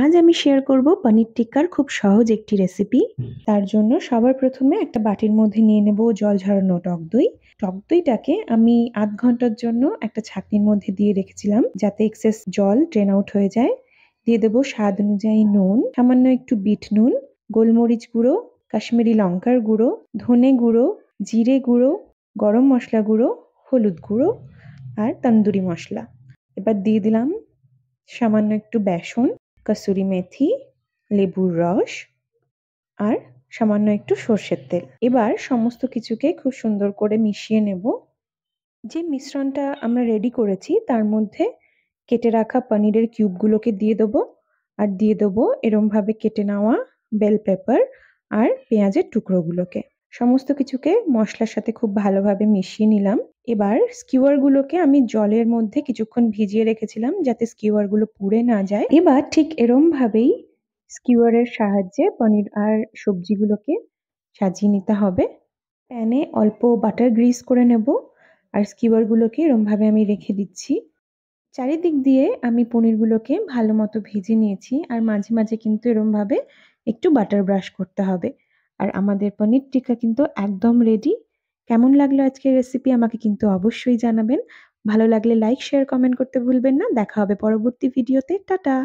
আজ আমি শেয়ার করব পনির টিক্কার খুব সহজ একটি রেসিপি তার জন্য সবার প্রথমে একটা বাটির মধ্যে নিয়ে নেব জল ঝরানো টক দই টক দইটাকে আমি আধ ঘন্টার জন্য একটা ছাকনির মধ্যে দিয়ে রেখেছিলাম যাতে এক্সেস জল ড্রেন আউট হয়ে যায় দিয়ে দেবো স্বাদ অনুযায়ী নুন সামান্য একটু বিট নুন গোলমরিচ গুঁড়ো কাশ্মীরি লঙ্কার গুঁড়ো ধনে গুঁড়ো জিরে গুঁড়ো গরম মশলা গুঁড়ো হলুদ গুঁড়ো আর তন্দুরি মশলা এবার দিয়ে দিলাম সামান্য একটু বেসন কাসুরি মেথি লেবুর রস আর সামান্য একটু সর্ষের তেল এবার সমস্ত কিছুকে খুব সুন্দর করে মিশিয়ে নেব যে মিশ্রণটা আমরা রেডি করেছি তার মধ্যে কেটে রাখা পনিরের কিউবগুলোকে দিয়ে দেবো আর দিয়ে দেবো এরমভাবে কেটে নেওয়া বেল পেপার আর পেঁয়াজের টুকরোগুলোকে সমস্ত কিছুকে মশলার সাথে খুব ভালোভাবে মিশিয়ে নিলাম এবার স্কিওয়ারগুলোকে আমি জলের মধ্যে কিছুক্ষণ ভিজিয়ে রেখেছিলাম যাতে স্কিওয়ারগুলো পুড়ে না যায় এবার ঠিক এরমভাবেই স্কিওয়ারের সাহায্যে পনির আর সবজিগুলোকে সাজিয়ে নিতে হবে প্যানে অল্প বাটার গ্রিস করে নেব আর স্কিওয়ারগুলোকে এরমভাবে আমি রেখে দিচ্ছি চারিদিক দিয়ে আমি পনিরগুলোকে ভালো মতো ভেজে নিয়েছি আর মাঝে মাঝে কিন্তু এরমভাবে একটু বাটার ব্রাশ করতে হবে আর আমাদের পনির টিকা কিন্তু একদম রেডি কেমন লাগলো আজকের রেসিপি আমাকে কিন্তু অবশ্যই জানাবেন ভালো লাগলে লাইক শেয়ার কমেন্ট করতে ভুলবেন না দেখা হবে পরবর্তী ভিডিওতে টাটা